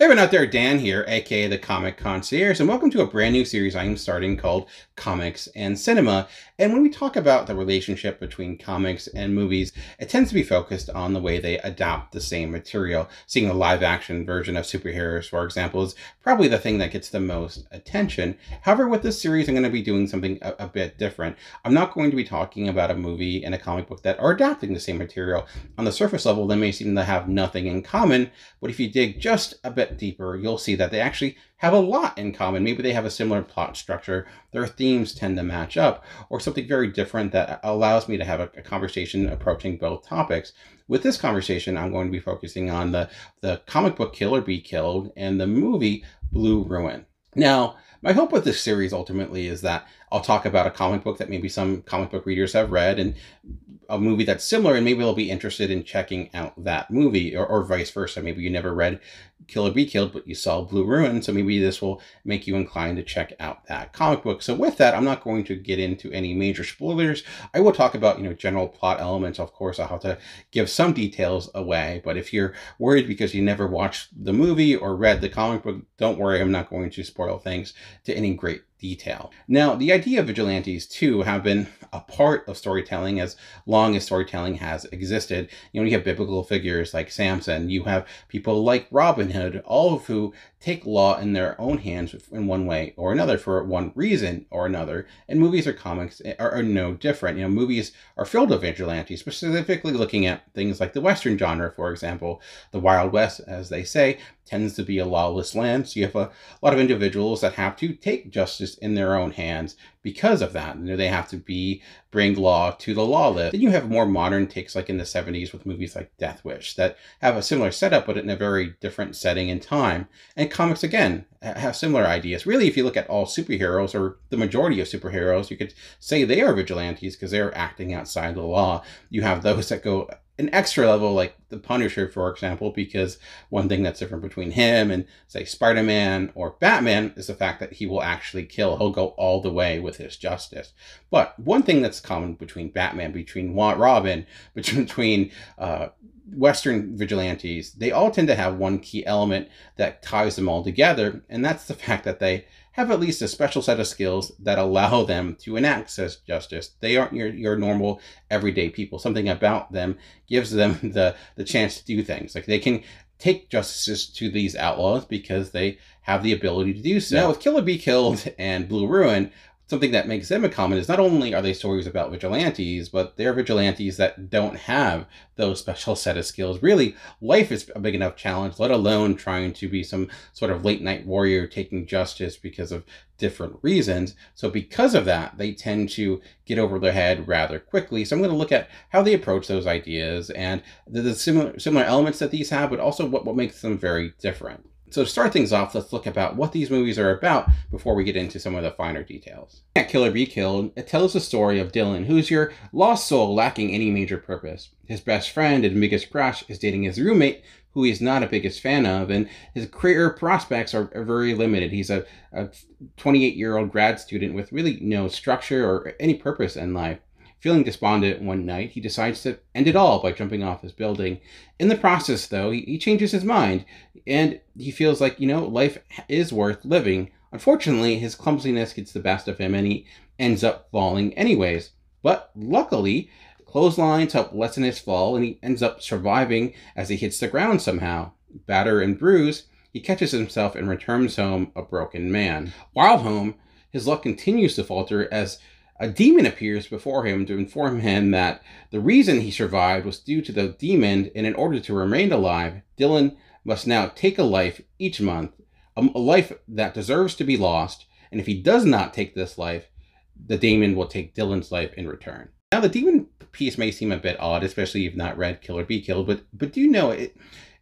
Hey everyone out there, Dan here, aka the Comic Concierge, and welcome to a brand new series I'm starting called Comics and Cinema. And when we talk about the relationship between comics and movies, it tends to be focused on the way they adapt the same material. Seeing a live action version of superheroes, for example, is probably the thing that gets the most attention. However, with this series, I'm going to be doing something a, a bit different. I'm not going to be talking about a movie and a comic book that are adapting the same material. On the surface level, they may seem to have nothing in common, but if you dig just a bit bit deeper, you'll see that they actually have a lot in common. Maybe they have a similar plot structure, their themes tend to match up, or something very different that allows me to have a, a conversation approaching both topics. With this conversation, I'm going to be focusing on the, the comic book Killer Be Killed and the movie Blue Ruin. Now, my hope with this series ultimately is that I'll talk about a comic book that maybe some comic book readers have read and a movie that's similar, and maybe they'll be interested in checking out that movie, or, or vice versa. Maybe you never read Kill or Be Killed, but you saw Blue Ruin, so maybe this will make you inclined to check out that comic book. So with that, I'm not going to get into any major spoilers. I will talk about, you know, general plot elements. Of course, I'll have to give some details away, but if you're worried because you never watched the movie or read the comic book, don't worry, I'm not going to spoil things to any great detail. Now, the idea of vigilantes, too, have been a part of storytelling as long as storytelling has existed. You know, you have biblical figures like Samson, you have people like Robin Hood, all of who take law in their own hands in one way or another for one reason or another. And movies or comics are, are no different. You know, movies are filled with vigilantes, specifically looking at things like the Western genre, for example, the Wild West, as they say, tends to be a lawless land. So you have a lot of individuals that have to take justice in their own hands because of that. You know, they have to be bring law to the lawless. Then you have more modern takes like in the 70s with movies like Death Wish that have a similar setup but in a very different setting and time. And comics again have similar ideas. Really, if you look at all superheroes or the majority of superheroes, you could say they are vigilantes because they're acting outside the law. You have those that go an extra level, like the Punisher, for example, because one thing that's different between him and, say, Spider Man or Batman is the fact that he will actually kill. He'll go all the way with his justice. But one thing that's common between Batman, between Robin, between uh, Western vigilantes, they all tend to have one key element that ties them all together, and that's the fact that they have at least a special set of skills that allow them to enact justice. They aren't your, your normal everyday people. Something about them gives them the, the chance to do things. Like they can take justices to these outlaws because they have the ability to do so. Now, with Killer Be Killed and Blue Ruin, something that makes them a common is not only are they stories about vigilantes, but they're vigilantes that don't have those special set of skills. Really, life is a big enough challenge, let alone trying to be some sort of late night warrior taking justice because of different reasons. So, because of that, they tend to get over their head rather quickly. So, I'm going to look at how they approach those ideas and the, the similar similar elements that these have, but also what, what makes them very different. So to start things off, let's look about what these movies are about before we get into some of the finer details. At Kill or Be Killed, it tells the story of Dylan, who's your lost soul lacking any major purpose. His best friend and biggest crush is dating his roommate, who he's not a biggest fan of, and his career prospects are, are very limited. He's a 28-year-old grad student with really no structure or any purpose in life. Feeling despondent one night, he decides to end it all by jumping off his building. In the process, though, he, he changes his mind and he feels like, you know, life is worth living. Unfortunately, his clumsiness gets the best of him and he ends up falling anyways. But luckily, clotheslines help lessen his fall and he ends up surviving as he hits the ground somehow. Batter and bruise, he catches himself and returns home a broken man. While home, his luck continues to falter as a demon appears before him to inform him that the reason he survived was due to the demon, and in order to remain alive, Dylan must now take a life each month, um, a, life that deserves to be lost, and if he does not take this life, the demon will take Dylan's life in return. Now, the demon piece may seem a bit odd, especially if you've not read Kill or Be Killed, but but do you know it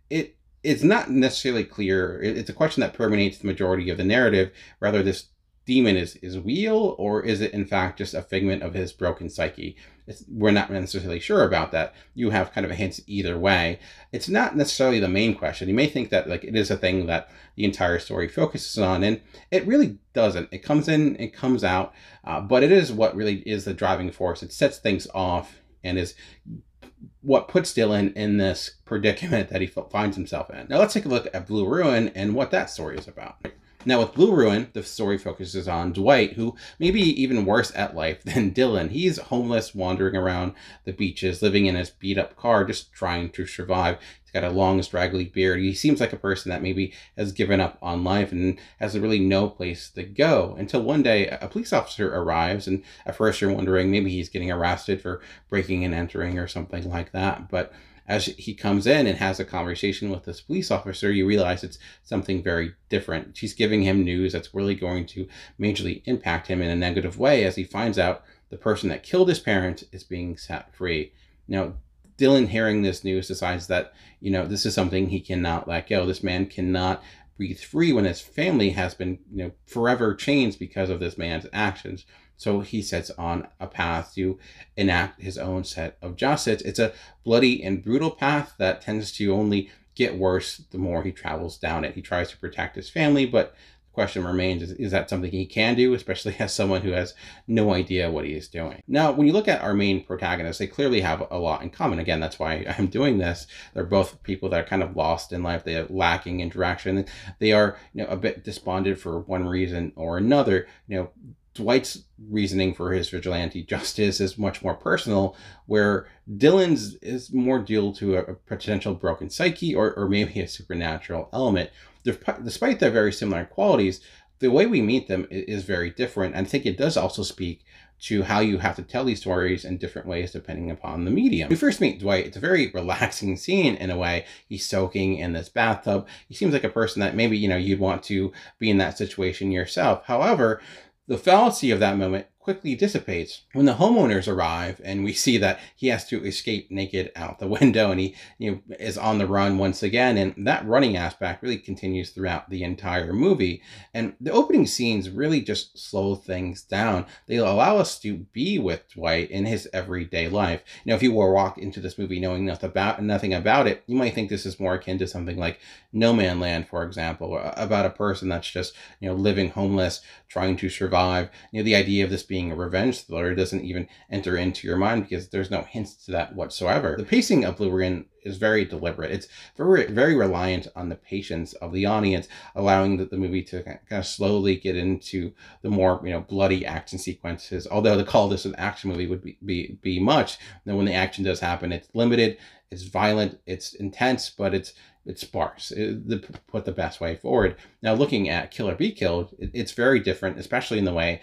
it it's not necessarily clear. It's a question that permeates the majority of the narrative. Rather, this demon is, is real or is it in fact just a figment of his broken psyche? It's, we're not necessarily sure about that. You have kind of a hint either way. It's not necessarily the main question. You may think that like it is a thing that the entire story focuses on, and it really doesn't. It comes in, it comes out, uh, but it is what really is the driving force. It sets things off and is what puts Dylan in this predicament that he finds himself in. Now let's take a look at Blue Ruin and what that story is about. Now, with Blue Ruin, the story focuses on Dwight, who may be even worse at life than Dylan. He's homeless, wandering around the beaches, living in his beat up car, just trying to survive He's got a long straggly beard. He seems like a person that maybe has given up on life and has really no place to go until one day a police officer arrives and at first you're wondering maybe he's getting arrested for breaking and entering or something like that. But as he comes in and has a conversation with this police officer, you realize it's something very different. She's giving him news that's really going to majorly impact him in a negative way as he finds out the person that killed his parents is being set free. Now, Dylan, hearing this news, decides that, you know, this is something he cannot let go. This man cannot breathe free when his family has been, you know, forever changed because of this man's actions. So he sets on a path to enact his own set of justice. It's a bloody and brutal path that tends to only get worse the more he travels down it. He tries to protect his family, but the question remains is, is that something he can do, especially as someone who has no idea what he is doing? Now, when you look at our main protagonists, they clearly have a lot in common. Again, that's why I'm doing this. They're both people that are kind of lost in life, they are lacking interaction. They are, you know, a bit despondent for one reason or another, you know Dwight's reasoning for his vigilante justice is much more personal, where Dylan's is more due to a, potential broken psyche or, or maybe a supernatural element. Despite their very similar qualities, the way we meet them is very different. And I think it does also speak to how you have to tell these stories in different ways depending upon the medium. We first meet Dwight. It's a very relaxing scene in a way. He's soaking in this bathtub. He seems like a person that maybe, you know, you'd want to be in that situation yourself. However, the fallacy of that moment quickly dissipates when the homeowners arrive and we see that he has to escape naked out the window and he you know, is on the run once again. And that running aspect really continues throughout the entire movie. And the opening scenes really just slow things down. They allow us to be with Dwight in his everyday life. You if you were walked into this movie knowing nothing about nothing about it, you might think this is more akin to something like No Man Land, for example, about a person that's just you know living homeless, trying to survive. You know, the idea of this being being a revenge thriller doesn't even enter into your mind because there's no hints to that whatsoever. The pacing of Blue Rin is very deliberate. It's very, very reliant on the patience of the audience, allowing the, the movie to kind of slowly get into the more, you know, bloody action sequences. Although the call this an action movie would be, be, be much. Then when the action does happen, it's limited, it's violent, it's intense, but it's, it's sparse. It, the, put the best way forward. Now, looking at Kill or Be Killed, it's very different, especially in the way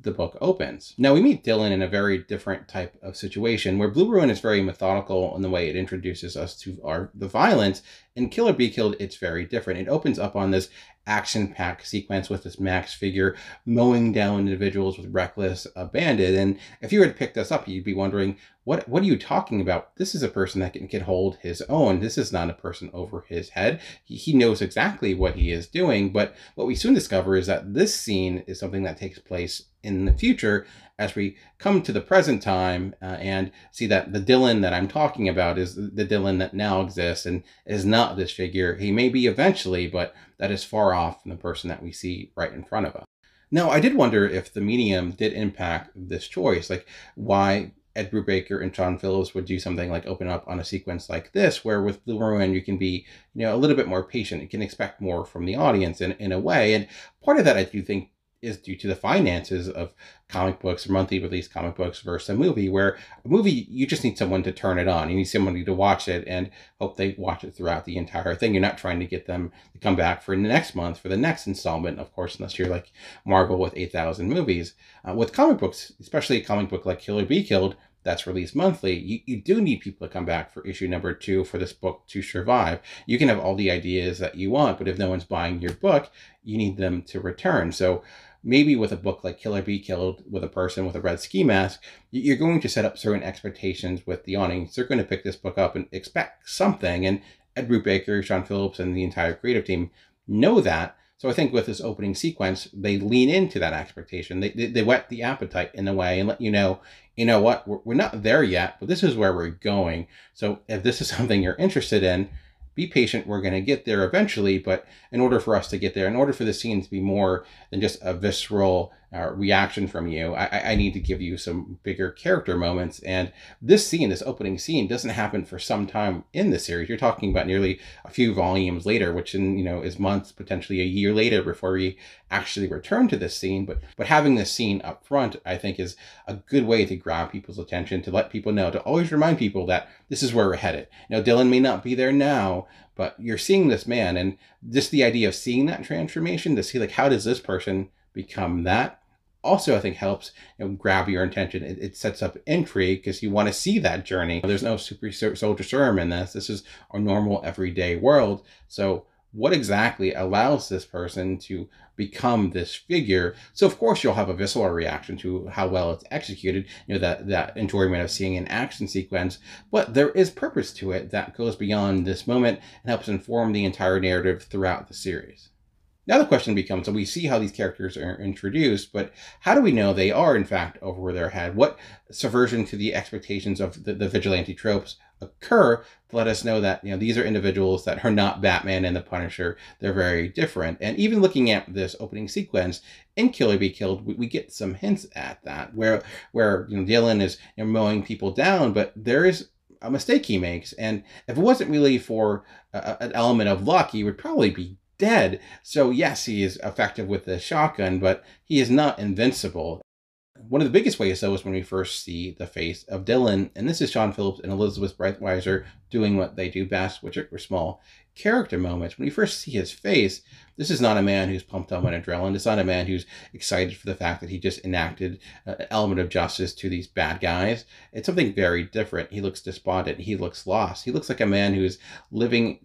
the book opens. Now, we meet Dylan in a very different type of situation where Blue Ruin is very methodical in the way it introduces us to our the violence. and Kill or Be Killed, it's very different. It opens up on this action packed sequence with this Max figure mowing down individuals with reckless abandon. And if you had picked this up, you'd be wondering, what, what are you talking about? This is a person that can, can hold his own. This is not a person over his head. He, he knows exactly what he is doing scene. But what we soon discover is that this scene is something that takes place in the future as we come to the present time uh, and see that the Dylan that I'm talking about is the Dylan that now exists and is not this figure. He may be eventually, but that is far off from the person that we see right in front of us. Now, I did wonder if the medium did impact this choice, like why Ed Brubaker and John Phillips would do something like open up on a sequence like this, where with Blue Ruin you can be, you know, a little bit more patient. You can expect more from the audience in, in a way. And part of that I do think is due to the finances of comic books, monthly release comic books versus a movie, where a movie you just need someone to turn it on. You need somebody to watch it and hope they watch it throughout the entire thing. You're not trying to get them to come back for next month for the next installment, of course, unless you're like Marvel with 8,000 movies. Uh, with comic books, especially a comic book like Killer Be Killed, that's released monthly, you, you do need people to come back for issue number two for this book to survive. You can have all the ideas that you want, but if no one's buying your book, you need them to return. So maybe with a book like Killer Be Killed with a person with a red ski mask, you're going to set up certain expectations with the audience. They're going to pick this book up and expect something. And Ed Brubaker, Sean Phillips, and the entire creative team know that. So I think with this opening sequence, they lean into that expectation. They, they, they whet the appetite in a way and let you know, you know what, we're, we're not there yet, but this is where we're going. So if this is something you're interested in, be patient. We're going to get there eventually. But in order for us to get there, in order for the scene to be more than just a visceral uh, reaction from you. I, I need to give you some bigger character moments. And this scene, this opening scene, doesn't happen for some time in the series. You're talking about nearly a few volumes later, which in you know is months, potentially a year later before we actually return to this scene. But but having this scene up front, I think, is a good way to grab people's attention, to let people know, to always remind people that this is where we're headed. Now, Dylan may not be there now, but you're seeing this man, and just the idea of seeing that transformation to see like how does this person become that also I think helps you know, grab your attention. It, it sets up intrigue because you want to see that journey. There's no super soldier serum in this. This is a normal everyday world. So what exactly allows this person to become this figure? So of course you'll have a visceral reaction to how well it's executed, you know, that, that enjoyment of seeing an action sequence, but there is purpose to it that goes beyond this moment and helps inform the entire narrative throughout the series. Now the question becomes, and we see how these characters are introduced, but how do we know they are in fact over their head? What subversion to the expectations of the, the vigilante tropes occur to let us know that you know these are individuals that are not Batman and the Punisher. They're very different. And even looking at this opening sequence in Killer Be Killed, we, we get some hints at that where where you know Dylan is you know, mowing people down, but there is a mistake he makes. And if it wasn't really for a, an element of luck, he would probably be dead. So, yes, he is effective with the shotgun, but he is not invincible. One of the biggest ways, though, is when we first see the face of Dylan. And this is Sean Phillips and Elizabeth Breitweiser doing what they do best, which are small character moments. When you first see his face, this is not a man who's pumped up on adrenaline. It's not a man who's excited for the fact that he just enacted an element of justice to these bad guys. It's something very different. He looks despondent. He looks lost. He looks like a man who's living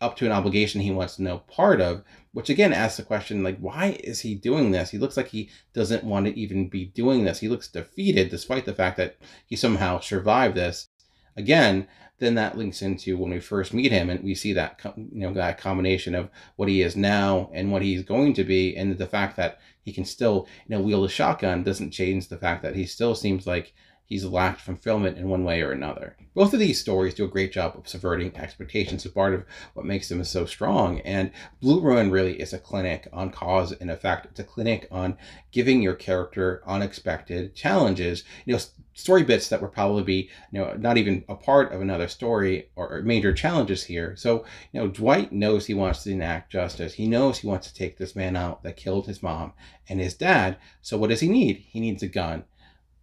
up to an obligation he wants no part of, which again asks the question like, why is he doing this? He looks like he doesn't want to even be doing this. He looks defeated despite the fact that he somehow survived this. Again, then that links into when we first meet him and we see that you know that combination of what he is now and what he's going to be and the fact that he can still you know wield a shotgun doesn't change the fact that he still seems like he's lacked fulfillment in one way or another. Both of these stories do a great job of subverting expectations, a part of what makes them so strong. And Blue Ruin really is a clinic on cause and effect. It's a clinic on giving your character unexpected challenges. You know, story bits that would probably be, you know, not even a part of another story or major challenges here. So, you know, Dwight knows he wants to enact justice. He knows he wants to take this man out that killed his mom and his dad. So what does he need? He needs a gun.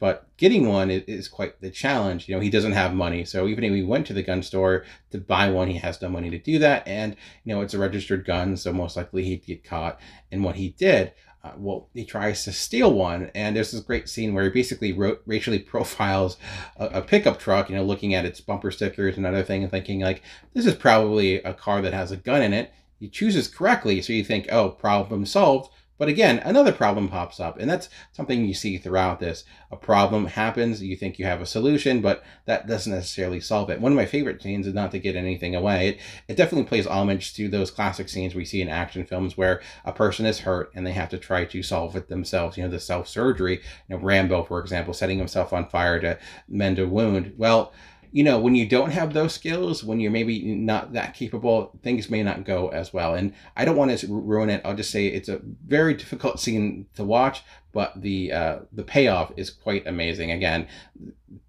But getting one is quite the challenge. You know, he doesn't have money. So even if he went to the gun store to buy one, he has no money to do that. And, you know, it's a registered gun. So most likely he'd get caught. And what he did uh, well, he tries to steal one, and there's this great scene where he basically wrote, racially profiles a, a, pickup truck, you know, looking at its bumper stickers and other thing, and thinking like, this is probably a car that has a gun in it. He chooses correctly, so you think, oh, problem solved. But again, another problem pops up, and that's something you see throughout this. A problem happens, you think you have a solution, but that doesn't necessarily solve it. One of my favorite scenes is not to get anything away. It, it definitely plays homage to those classic scenes we see in action films where a person is hurt and they have to try to solve it themselves. You know, the self surgery, you know, Rambo, for example, setting himself on fire to mend a wound. Well, you know, when you don't have those skills, when you're maybe not that capable, things may not go as well. And I don't want to ruin it. I'll just say it's a very difficult scene to watch, but the uh, the payoff is quite amazing. Again,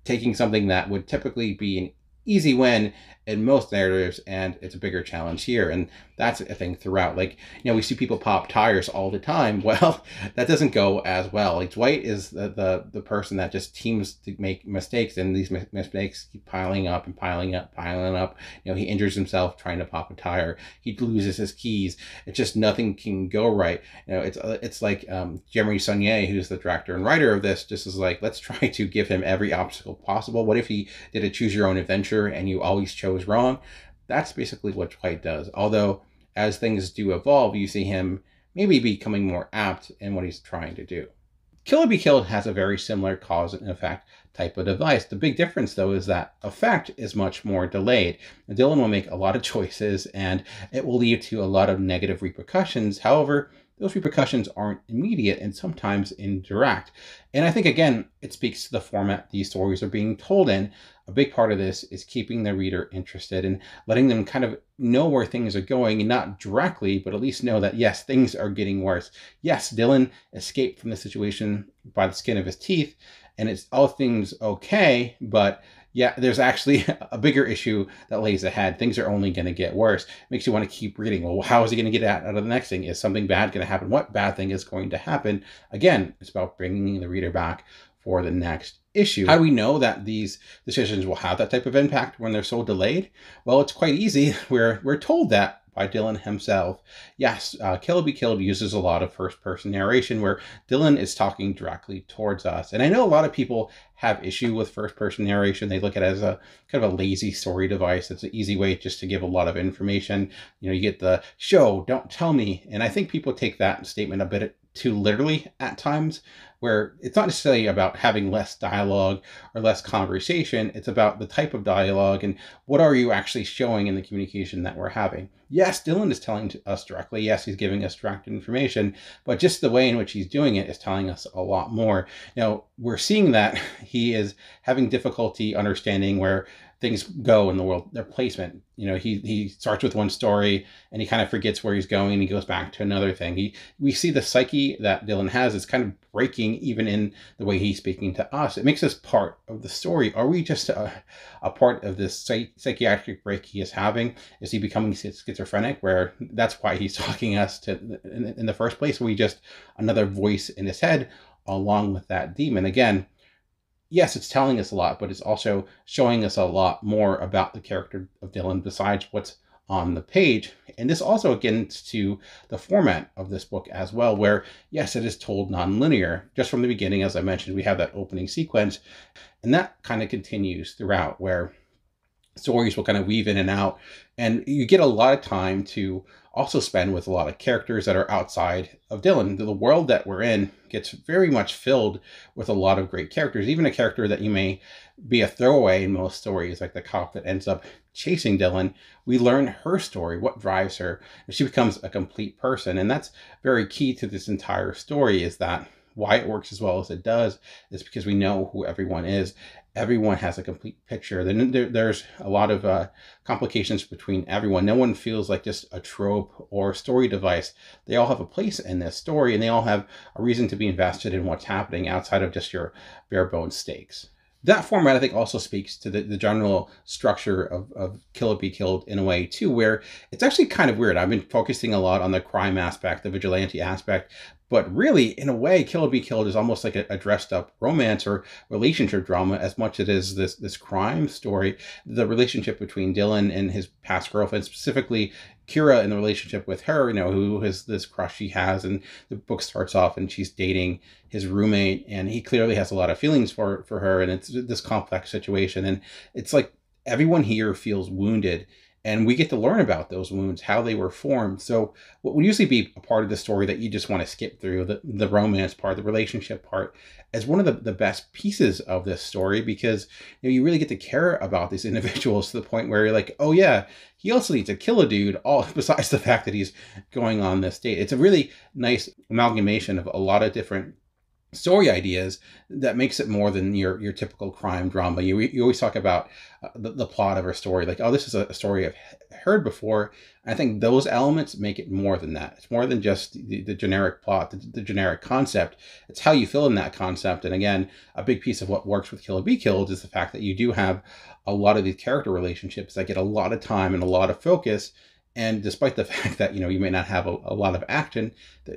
taking something that would typically be an easy win in most narratives, and it's a bigger challenge here. And that's a thing throughout. Like, you know, we see people pop tires all the time. Well, that doesn't go as well. Like, Dwight is the, the, the person that just teams to make mistakes, and these mistakes keep piling up and piling up, piling up. You know, he injures himself trying to pop a tire, he loses his keys. It's just nothing can go right. You know, it's, uh, it's like um, Jeremy Sonier, who's the director and writer of this, just is like, let's try to give him every obstacle possible. What if he did a choose your own adventure and you always chose? was wrong. That's basically what Dwight does. Although, as things do evolve, you see him maybe becoming more apt in what he's trying to do. Killer Be Killed has a very similar cause and effect type of device. The big difference, though, is that effect is much more delayed. Dylan will make a lot of choices and it will lead to a lot of negative repercussions. However, those repercussions aren't immediate and sometimes indirect. And I think, again, it speaks to the format these stories are being told in a big part of this is keeping the reader interested and letting them kind of know where things are going not directly, but at least know that yes, things are getting worse. Yes, Dylan escaped from the situation by the skin of his teeth and it's all things okay, but yeah, there's actually a bigger issue that lays ahead. Things are only going to get worse. It makes you want to keep reading. Well, how is he going to get out of the next thing? Is something bad going to happen? What bad thing is going to happen? Again, it's about bringing the reader back for the next issue. How do we know that these decisions will have that type of impact when they're so delayed? Well, it's quite easy. We're we're told that by Dylan himself. Yes, uh, Kill Be Killed uses a lot of first person narration where Dylan is talking directly towards us. And I know a lot of people have issue with first person narration. They look at it as a kind of a lazy story device. It's an easy way just to give a lot of information. You know, you get the show, don't tell me. And I think people take that statement a bit too literally at times where it's not necessarily about having less dialogue or less conversation. It's about the type of dialogue and what are you actually showing in the communication that we're having. Yes, Dylan is telling us directly. Yes, he's giving us direct information, but just the way in which he's doing it is telling us a lot more. Now, we're seeing that he is having difficulty understanding where things go in the world, their placement. You know, he he starts with one story and he kind of forgets where he's going and he goes back to another thing. He we see the psyche that Dylan has is kind of breaking speaking, even in the way he's speaking to us. It makes us part of the story. Are we just a, a part of this psych- psychiatric break he is having? Is he becoming schizophrenic, where that's why he's talking us to in, in the first place? Are we just another voice in his head along with that demon? Again, yes, it's telling us a lot, but it's also showing us a lot more about the character of Dylan besides what's on the page. And this also gets to the format of this book as well, where yes, it is told nonlinear. Just from the beginning, as I mentioned, we have that opening sequence, and that kind of continues throughout, where stories will kind of weave in and out and you get a lot of time to also spend with a lot of characters that are outside of Dylan. The world that we're in gets very much filled with a lot of great characters, even a character that you may be a throwaway in most stories, like the cop that ends up chasing Dylan. We learn her story, what drives her, and she becomes a complete person. And that's very key to this entire story is that why it works as well as it does is because we know who everyone is everyone has a complete picture. Then there, there's a lot of uh, complications between everyone. No one feels like just a trope or story device. They all have a place in this story, and they all have a reason to be invested in what's happening outside of just your bare bones stakes. That format, I think, also speaks to the, the general structure of, of Kill It Be Killed in a way, too, where it's actually kind of weird. I've been focusing a lot on the crime aspect, the vigilante aspect, but really, in a way, Kill or Be Killed is almost like a, a dressed up romance or relationship drama as much as it is this, this crime story. The relationship between Dylan and his past girlfriend, specifically Kira and the relationship with her, you know, who has this crush she has. And the book starts off and she's dating his roommate and he clearly has a lot of feelings for, for her. And it's this complex situation. And it's like everyone here feels wounded and we get to learn about those wounds, how they were formed. So, what would usually be a part of the story that you just want to skip through, the, the romance part, the relationship part, is one of the, the best pieces of this story because you know you really get to care about these individuals to the point where you're like, oh yeah, he also needs to kill a dude, all besides the fact that he's going on this date. It's a really nice amalgamation of a lot of different story ideas that makes it more than your your typical crime drama. You, you always talk about uh, the, the, plot of a story, like oh, this is a, story I've heard before. I think those elements make it more than that. It's more than just the, the generic plot, the, the, generic concept. It's how you fill in that concept. And again, a big piece of what works with Kill or Be Killed is the fact that you do have a lot of these character relationships that get a lot of time and a lot of focus. And despite the fact that you know you may not have a, a lot of action,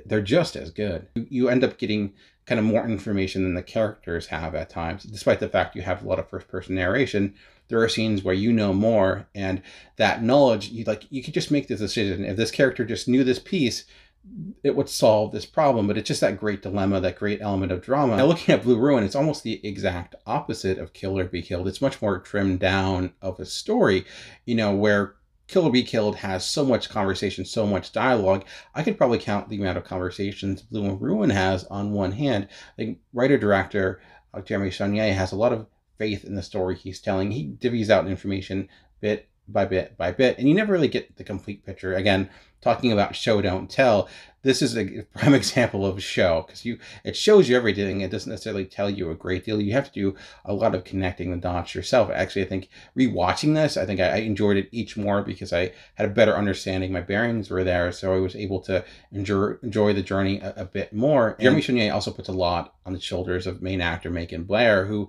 they're just as good. You, you end up getting kind of more information than the characters have at times. Despite the fact you have a lot of first person narration, there are scenes where you know more, and that knowledge, you like, you could just make this decision. If this character just knew this piece, it would solve this problem, but it's just that great dilemma, that great element of drama. Now, looking at Blue Ruin, it's almost the exact opposite of Kill or Be Killed. It's much more trimmed down of a story, you know, where Kill or Be Killed has so much conversation, so much dialogue. I could probably count the amount of conversations Bloom and Ruin has on one hand. The writer director uh, Jeremy Saunier has a lot of faith in the story he's telling. He divvies out information bit by bit by bit, and you never really get the complete picture. Again, talking about show don't tell this is a prime example of a show because you it shows you everything it doesn't necessarily tell you a great deal you have to do a lot of connecting the dots yourself actually i think rewatching this i think i, I enjoyed it each more because i had a better understanding my bearings were there so i was able to enjoy, enjoy the journey a, a bit more and jeremy chenier also puts a lot on the shoulders of main actor macon blair who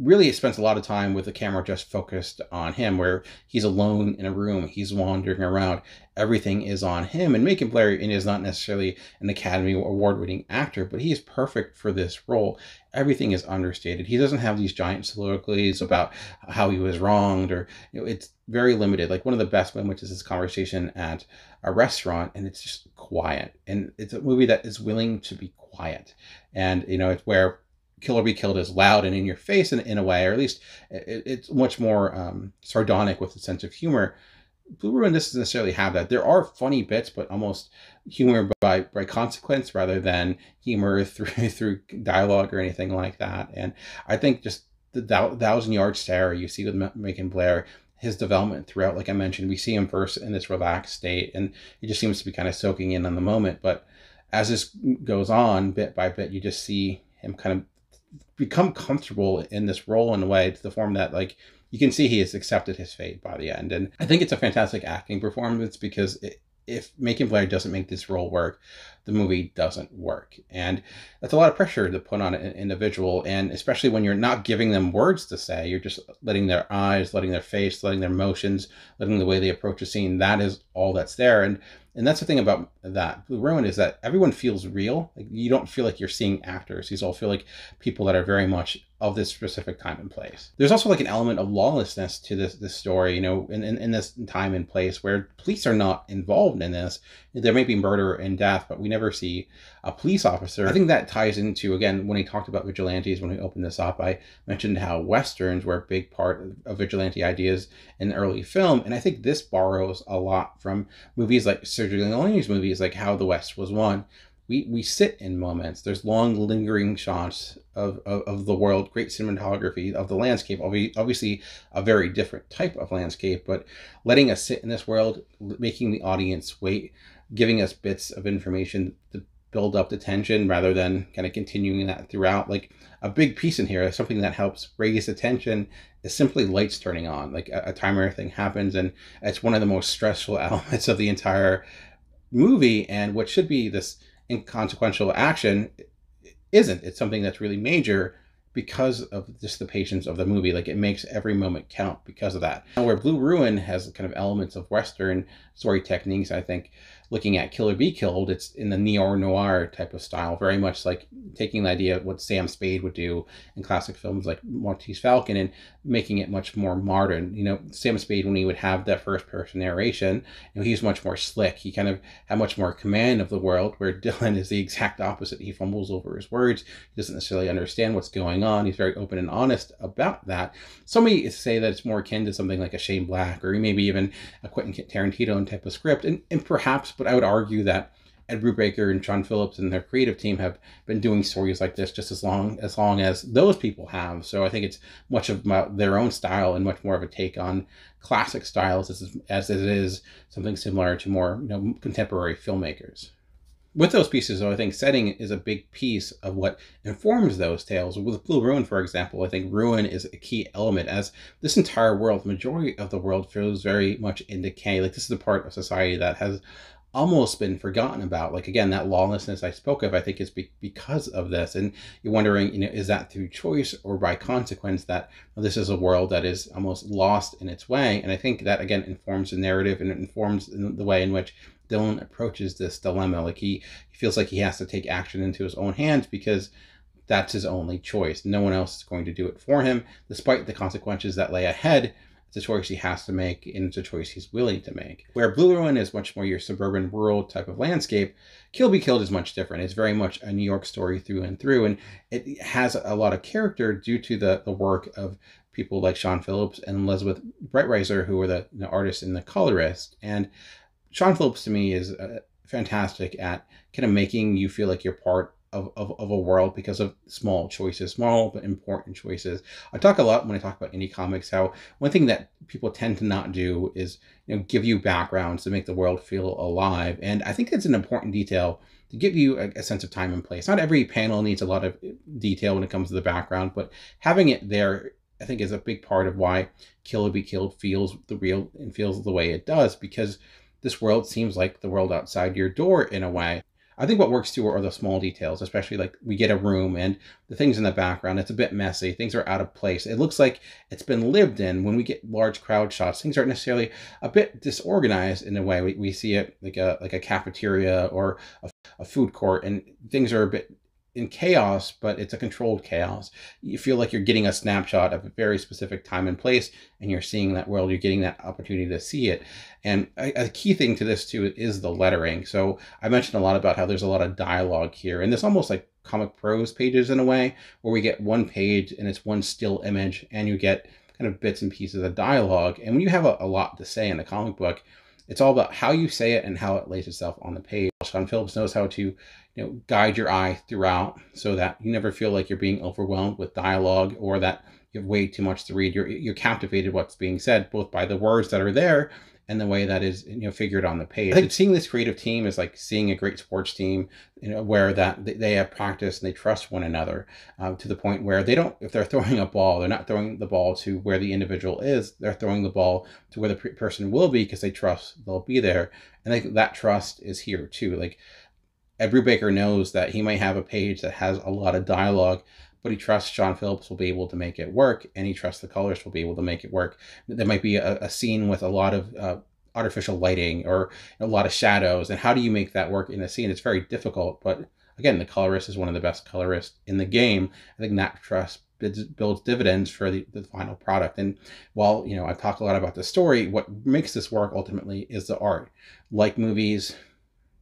really spends a lot of time with the camera just focused on him where he's alone in a room he's wandering around everything is on him. And Macon Blair is not necessarily an Academy Award winning actor, but he is perfect for this role. Everything is understated. He doesn't have these giant soliloquies about how he was wronged, or you know, it's very limited. Like one of the best moments is this conversation at a restaurant, and it's just quiet. And it's a movie that is willing to be quiet. And, you know, it's where Kill or Be Killed is loud and in your face in, in a way, or at least it, it's much more um, sardonic with a sense of humor. Blue Ruin doesn't necessarily have that. There are funny bits, but almost humor by by consequence rather than humor through through dialogue or anything like that. And I think just the thousand yard stare you see with Macon Blair, his development throughout, like I mentioned, we see him first in this relaxed state, and he just seems to be kind of soaking in on the moment. But as this goes on, bit by bit, you just see him kind of become comfortable in this role in a way to the form that like you can see he has accepted his fate by the end. And I think it's a fantastic acting performance because it, if Macon Blair doesn't make this role work, the movie doesn't work. And that's a lot of pressure to put on an individual. And especially when you're not giving them words to say, you're just letting their eyes, letting their face, letting their motions, letting the way they approach a scene, that is all that's there. And and that's the thing about that The Ruin is that everyone feels real. Like you don't feel like you're seeing actors. These all feel like people that are very much of this specific time and place. There's also like an element of lawlessness to this this story, you know, in, in, in this time and place where police are not involved in this. There may be murder and death, but we never see a police officer. I think that ties into again when he talked about vigilantes when we opened this up, I mentioned how westerns were a big part of vigilante ideas in early film. And I think this borrows a lot from movies like surgically movie movies like How the West Was Won, we, we sit in moments. There's long lingering shots of, of, of the world, great cinematography of the landscape, obviously a very different type of landscape, but letting us sit in this world, making the audience wait, giving us bits of information, the build up the tension rather than kind of continuing that throughout. Like a big piece in here, something that helps raise the tension is simply lights turning on. Like a, a timer thing happens, and it's one of the most stressful elements of the entire movie. And what should be this inconsequential action isn't. It's something that's really major because of just the patience of the movie. Like it makes every moment count because of that. Now, where Blue Ruin has kind of elements of Western story techniques, I think looking at Kill or Be Killed, it's in the neo noir type of style, very much like taking the idea of what Sam Spade would do in classic films like Maltese Falcon and making it much more modern. You know, Sam Spade, when he would have that first person narration, you know, he's much more slick. He kind of had much more command of the world, where Dylan is the exact opposite. He fumbles over his words, he doesn't necessarily understand what's going on. He's very open and honest about that. Some may say that it's more akin to something like a Shane Black or maybe even a Quentin Tarantino type of script, and, and perhaps, but I would argue that Ed Brubaker and John Phillips and their creative team have been doing stories like this just as long as long as those people have. So I think it's much of their own style and much more of a take on classic styles as, as it is something similar to more you know contemporary filmmakers. With those pieces, though, I think setting is a big piece of what informs those tales. With Blue Ruin, for example, I think ruin is a key element as this entire world, majority of the world, feels very much in decay. Like this is a part of society that has almost been forgotten about. Like again, that lawlessness I spoke of, I think is be- because of this. And you're wondering, you know, is that through choice or by consequence that well, this is a world that is almost lost in its way? And I think that again informs the narrative and it informs the way in which Dylan approaches this dilemma. Like he, he feels like he has to take action into his own hands because that's his only choice. No one else is going to do it for him, despite the consequences that lay ahead it's a choice he has to make, and it's a choice he's willing to make. Where Blue Ruin is much more your suburban rural type of landscape, Kill Be Killed is much different. It's very much a New York story through and through, and it has a lot of character due to the, the work of people like Sean Phillips and Elizabeth Breitreiser, who were the, the artist and the colorist. And Sean Phillips to me is uh, fantastic at kind of making you feel like you're part of, of, of a world because of small choices, small but important choices. I talk a lot when I talk about indie comics how one thing that people tend to not do is you know give you backgrounds to make the world feel alive, and I think that's an important detail to give you a, a sense of time and place. Not every panel needs a lot of detail when it comes to the background, but having it there I think is a big part of why Kill or Be Killed feels the real and feels the way it does because this world seems like the world outside your door in a way. I think what works too are the small details, especially like we get a room and the things in the background. It's a bit messy. Things are out of place. It looks like it's been lived in. When we get large crowd shots, things aren't necessarily a bit disorganized in a way. We, we see it like a like a cafeteria or a, a food court, and things are a bit in chaos, but it's a controlled chaos. You feel like you're getting a snapshot of a very specific time and place, and you're seeing that world. You're getting that opportunity to see it. And a, a, key thing to this too is the lettering. So I mentioned a lot about how there's a lot of dialogue here, and it's almost like comic prose pages in a way, where we get one page and it's one still image, and you get kind of bits and pieces of dialogue. And when you have a, a lot to say in a comic book, it's all about how you say it and how it lays itself on the page. Sean Phillips knows how to, you know, guide your eye throughout so that you never feel like you're being overwhelmed with dialogue or that you have way too much to read. You're you're captivated what's being said, both by the words that are there and the way that is you know figured on the page. I think seeing this creative team is like seeing a great sports team, you know, where that they have practice and they trust one another uh, to the point where they don't. If they're throwing a ball, they're not throwing the ball to where the individual is. They're throwing the ball to where the person will be because they trust they'll be there, and that trust is here too. Like. Every baker knows that he might have a page that has a lot of dialogue, but he trusts John Phillips will be able to make it work, and he trusts the colorist will be able to make it work. There might be a, a scene with a lot of uh, artificial lighting or a lot of shadows, and how do you make that work in a scene? It's very difficult, but again, the colorist is one of the best colorists in the game. I think that trust builds dividends for the, the, final product. And while you know I talk a lot about the story, what makes this work ultimately is the art. Like movies,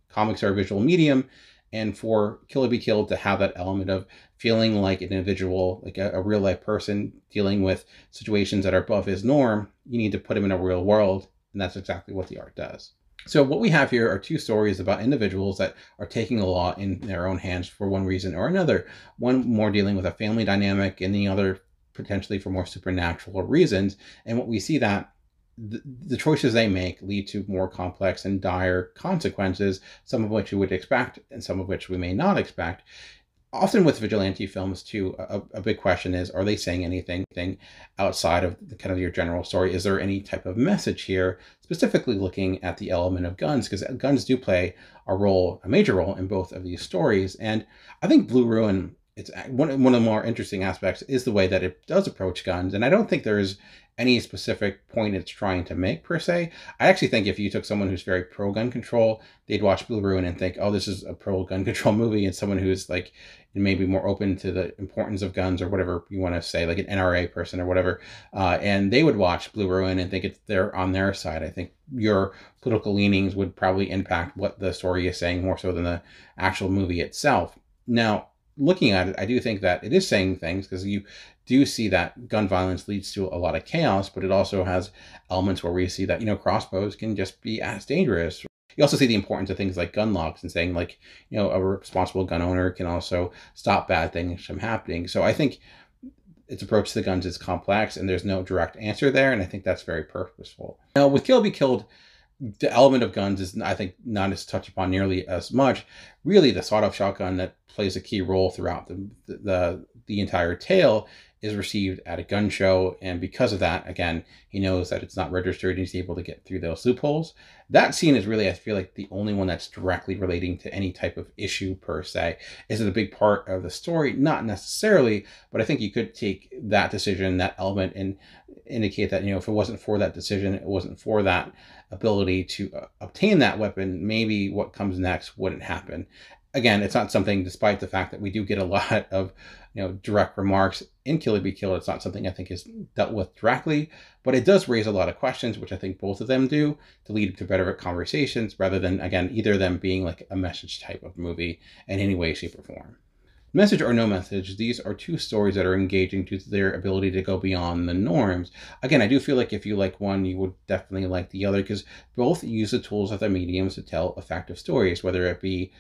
comics are a visual medium, and for Kill or Be Killed to have that element of feeling like an individual, like a, a, real life person dealing with situations that are above his norm, you need to put him in a real world. And that's exactly what the art does. So, what we have here are two stories about individuals that are taking the law in their own hands for one reason or another. One more dealing with a family dynamic, and the other potentially for more supernatural reasons. And what we see that the, choices they make lead to more complex and dire consequences, some of which we would expect and some of which we may not expect. Often with vigilante films, too, a, a big question is are they saying anything outside of the, kind of your general story? Is there any type of message here, specifically looking at the element of guns? Because guns do play a role, a major role in both of these stories. And I think Blue Ruin it's one one of the more interesting aspects is the way that it does approach guns, and I don't think there's any specific point it's trying to make per se. I actually think if you took someone who's very pro gun control, they'd watch Blue Ruin and think, "Oh, this is a pro gun control movie," and someone who's like maybe more open to the importance of guns or whatever you want to say, like an NRA person or whatever, uh, and they would watch Blue Ruin and think it's they're on their side. I think your political leanings would probably impact what the story is saying more so than the actual movie itself. Now, looking at it, I do think that it is saying things because you do see that gun violence leads to a lot of chaos, but it also has elements where we see that, you know, crossbows can just be as dangerous. You also see the importance of things like gun locks and saying, like, you know, a responsible gun owner can also stop bad things from happening. So I think its approach to the guns is complex and there's no direct answer there. And I think that's very purposeful. Now, with Kill Be Killed, the element of guns is, I think, not as touched upon nearly as much. Really, the sawed-off shotgun that plays a key role throughout the, the the entire tale is received at a gun show, and because of that, again, he knows that it's not registered, and he's able to get through those loopholes. That scene is really, I feel like, the only one that's directly relating to any type of issue per se. Is it a big part of the story? Not necessarily, but I think you could take that decision, that element, and indicate that you know, if it wasn't for that decision, it wasn't for that ability to uh, obtain that weapon, maybe what comes next wouldn't happen. Again, it's not something, despite the fact that we do get a lot of, you know, direct remarks in Killer Be Killed, it's not something I think is dealt with directly, but it does raise a lot of questions, which I think both of them do, to lead to better conversations rather than, again, either of them being like a message type of movie in any way, shape, or form. Message or no message, these are two stories that are engaging to their ability to go beyond the norms. Again, I do feel like if you like one, you would definitely like the other because both use the tools of the mediums to tell effective stories, whether it be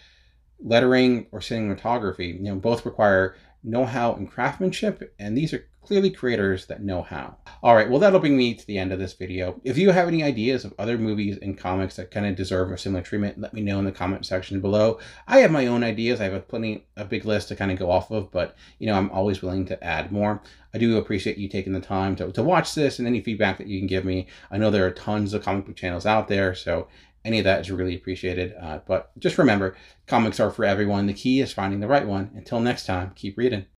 lettering or cinematography. You know, both require know-how and craftsmanship, and these are clearly creators that know how. All right, well, that'll bring me to the end of this video. If you have any ideas of other movies and comics that kind of deserve a similar treatment, let me know in the comment section below. I have my own ideas. I have a plenty, a big list to kind of go off of, but you know, I'm always willing to add more. I do appreciate you taking the time to, to watch this and any feedback that you can give me. I know there are tons of comic book channels out there, so any of that is really appreciated. Uh, but just remember, comics are for everyone. The key is finding the right one. Until next time, keep reading.